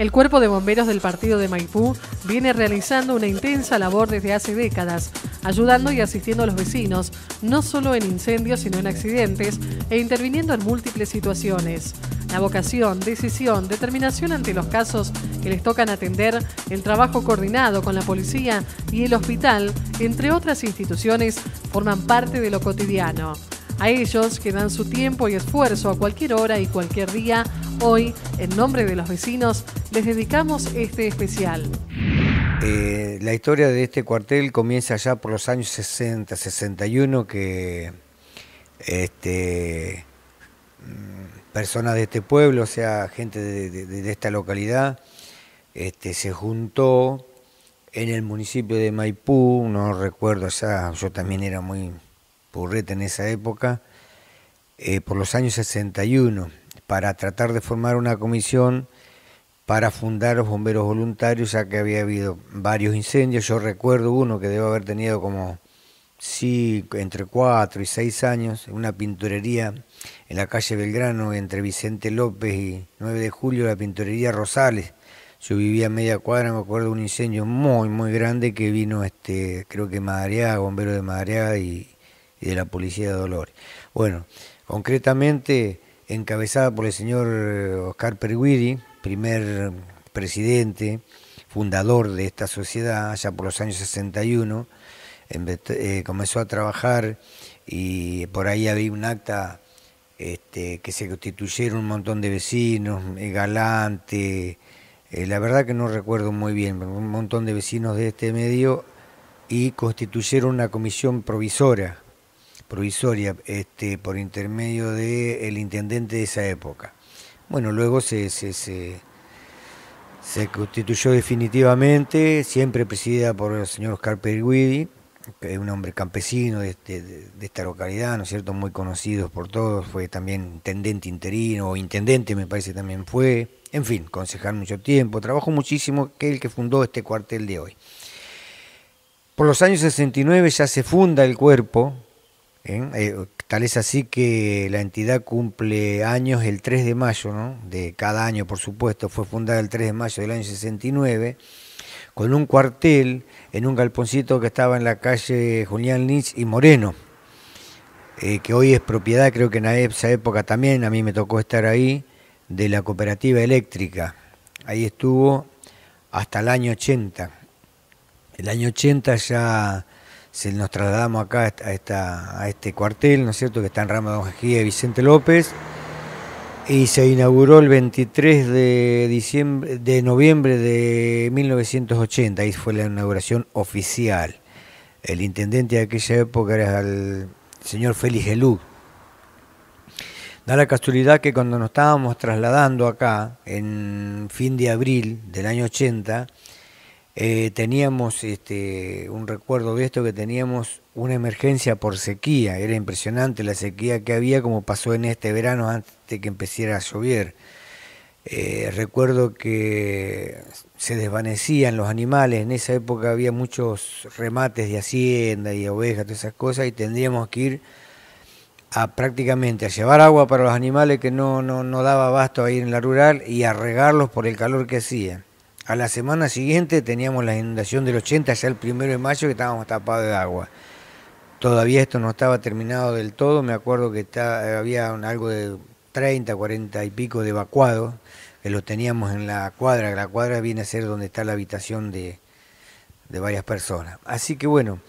El Cuerpo de Bomberos del Partido de Maipú viene realizando una intensa labor desde hace décadas, ayudando y asistiendo a los vecinos, no solo en incendios, sino en accidentes, e interviniendo en múltiples situaciones. La vocación, decisión, determinación ante los casos que les tocan atender, el trabajo coordinado con la policía y el hospital, entre otras instituciones, forman parte de lo cotidiano a ellos que dan su tiempo y esfuerzo a cualquier hora y cualquier día. Hoy, en nombre de los vecinos, les dedicamos este especial. Eh, la historia de este cuartel comienza ya por los años 60, 61, que este, mm, personas de este pueblo, o sea, gente de, esta localidad, este, se juntó en el municipio de Maipú, no recuerdo ya, yo también era muy Purrete en esa época, eh, por los años 61, para tratar de formar una comisión para fundar los bomberos voluntarios, ya que había habido varios incendios. Yo recuerdo uno que debo haber tenido como sí, entre cuatro y seis años, una pinturería en la calle Belgrano, entre Vicente López y 9 de julio, la pinturería Rosales. Yo vivía a media cuadra, me acuerdo, de un incendio muy, muy grande que vino, este creo que Madariaga, bombero de Madariaga, y, y de la Policía de Dolores. Bueno, concretamente encabezada por el señor eh, Oscar Perguiri, primer presidente, fundador de esta sociedad, allá por los años 61, eh, comenzó a trabajar y por ahí había un acta este, que se constituyeron un montón de vecinos, eh, Galante, la verdad que no recuerdo muy bien, un montón de vecinos de este medio y constituyeron una comisión provisora provisoria este, por intermedio del intendente de esa época. Bueno, luego se, se, constituyó definitivamente, siempre presidida por el señor Oscar Perguidi, que es un hombre campesino este, de, esta localidad, ¿no es cierto? Muy conocido por todos, fue también intendente interino, o intendente me parece también fue, en fin, concejal mucho tiempo, trabajó muchísimo, que es el que fundó este cuartel de hoy. Por los años 69 ya se funda el cuerpo, ¿eh? Eh, tal es así que la entidad cumple años el 3 de mayo, ¿no? de cada año por supuesto, fue fundada el 3 de mayo del año 69, con un cuartel en un galponcito que estaba en la calle Julián Lynch y Moreno, eh, que hoy es propiedad, creo que en esa e época también, a mí me tocó estar ahí, de la cooperativa eléctrica. Ahí estuvo hasta el año 80. El año 80 ya se nos trasladamos acá a, este cuartel, ¿no es cierto?, que está en Rama de y Vicente López, y se inauguró el 23 de, diciembre, de noviembre de 1980, ahí fue la inauguración oficial. El intendente de aquella época era el señor Félix Gelú. Da la casualidad que cuando nos estábamos trasladando acá, en fin de abril del año 80, eh, teníamos este, un recuerdo de esto que teníamos una emergencia por sequía, era impresionante la sequía que había como pasó en este verano antes de que empezara a llover. Eh, recuerdo que se desvanecían los animales, en esa época había muchos remates de hacienda y ovejas, todas esas cosas, y tendríamos que ir a prácticamente a llevar agua para los animales que no, no, no daba abasto ahí en la rural y a regarlos por el calor que hacía. A la semana siguiente teníamos la inundación del 80, ya el primero de mayo que estábamos tapados de agua. Todavía esto no estaba terminado del todo, me acuerdo que había algo de 30, 40 y pico de evacuados, que los teníamos en la cuadra, la cuadra viene a ser donde está la habitación de, de varias personas. Así que bueno,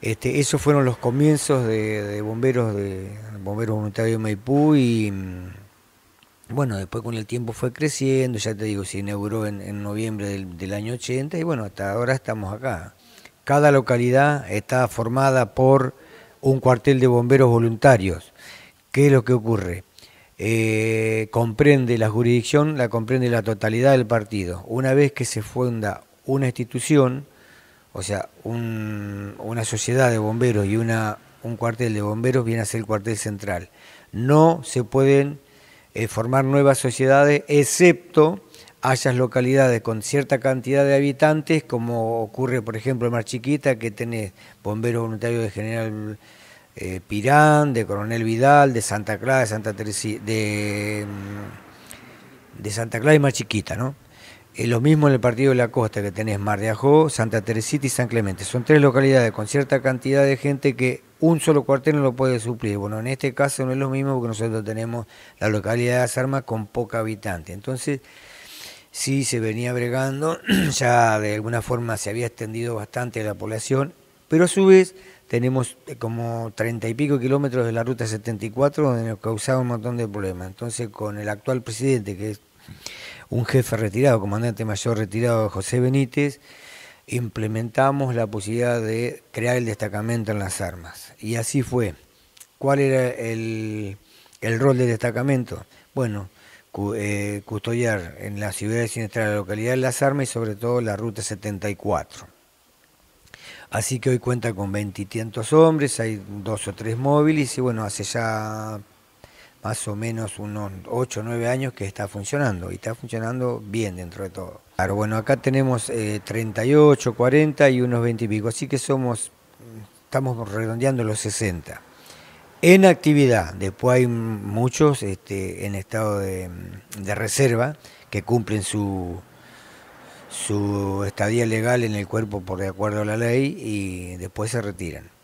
este, esos fueron los comienzos de, de bomberos, de bomberos voluntarios de Maipú y mm, bueno, después con el tiempo fue creciendo, ya te digo, se inauguró en, noviembre del, año 80 y bueno, hasta ahora estamos acá. Cada localidad está formada por un cuartel de bomberos voluntarios. ¿Qué es lo que ocurre? Eh, comprende la jurisdicción, la comprende la totalidad del partido. Una vez que se funda una institución, o sea, una sociedad de bomberos y una, un cuartel de bomberos viene a ser el cuartel central. No se pueden eh, formar nuevas sociedades, excepto hayas localidades con cierta cantidad de habitantes, como ocurre, por ejemplo, en Mar Chiquita, que tenés bomberos voluntarios de General eh, Pirán, de Coronel Vidal, de Santa Clara, de Santa mm, de, Santa Clara y Mar Chiquita, ¿no? Eh, lo mismo en el Partido de la Costa, que tenés Mar de Ajó, Santa Teresita y San Clemente. Son tres localidades con cierta cantidad de gente que un solo cuartel no lo puede suplir. Bueno, en este caso no es lo mismo porque nosotros tenemos la localidad de Las con poca habitante. Entonces, sí se venía bregando, ya de alguna forma se había extendido bastante la población, pero a su vez tenemos eh, como treinta y pico kilómetros de la ruta 74 donde nos causaba un montón de problemas. Entonces, con el actual presidente, que es un jefe retirado, comandante mayor retirado José Benítez, implementamos la posibilidad de crear el destacamento en las armas. Y así fue. ¿Cuál era el, rol del destacamento? Bueno, eh, custodiar en la ciudad de de la localidad de las armas y sobre todo la ruta 74. Así que hoy cuenta con 20 hombres, hay dos o tres móviles y bueno, hace ya más o menos unos 8 o 9 años que está funcionando y está funcionando bien dentro de todo. Claro, bueno, acá tenemos 38, eh, 40 y unos 20 y pico, así que somos, estamos redondeando los 60. En actividad, después hay muchos este, en estado de, de reserva que cumplen su, su estadía legal en el cuerpo por de acuerdo a la ley y después se retiran.